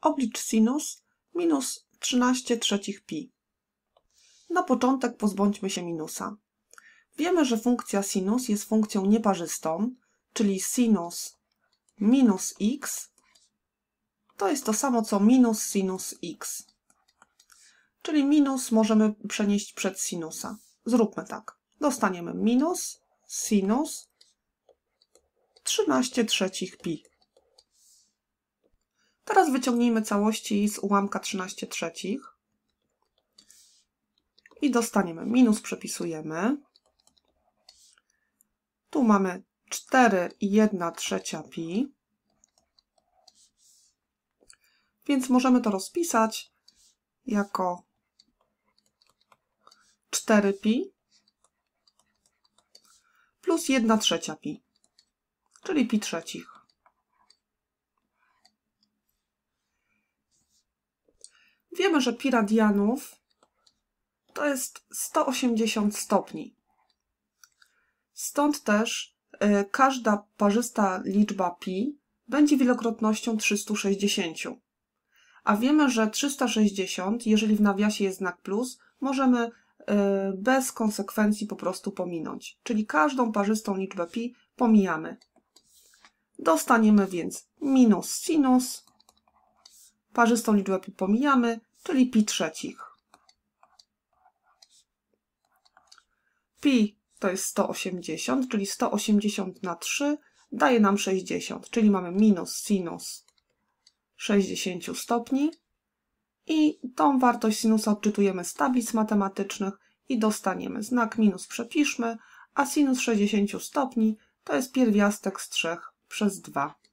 Oblicz sinus minus 13 trzecich pi. Na początek pozbądźmy się minusa. Wiemy, że funkcja sinus jest funkcją nieparzystą, czyli sinus minus x to jest to samo co minus sinus x. Czyli minus możemy przenieść przed sinusa. Zróbmy tak. Dostaniemy minus sinus 13 trzecich pi. Teraz wyciągnijmy całości z ułamka 13 trzecich i dostaniemy minus, przepisujemy. Tu mamy 4 i 1 trzecia pi, więc możemy to rozpisać jako 4 pi plus 1 trzecia pi, czyli pi trzecich. Wiemy, że pi radianów to jest 180 stopni. Stąd też y, każda parzysta liczba pi będzie wielokrotnością 360. A wiemy, że 360, jeżeli w nawiasie jest znak plus, możemy y, bez konsekwencji po prostu pominąć. Czyli każdą parzystą liczbę pi pomijamy. Dostaniemy więc minus sinus, parzystą liczbę pi pomijamy, czyli pi trzecich. Pi to jest 180, czyli 180 na 3 daje nam 60, czyli mamy minus sinus 60 stopni i tą wartość sinusa odczytujemy z tablic matematycznych i dostaniemy znak minus przepiszmy, a sinus 60 stopni to jest pierwiastek z 3 przez 2.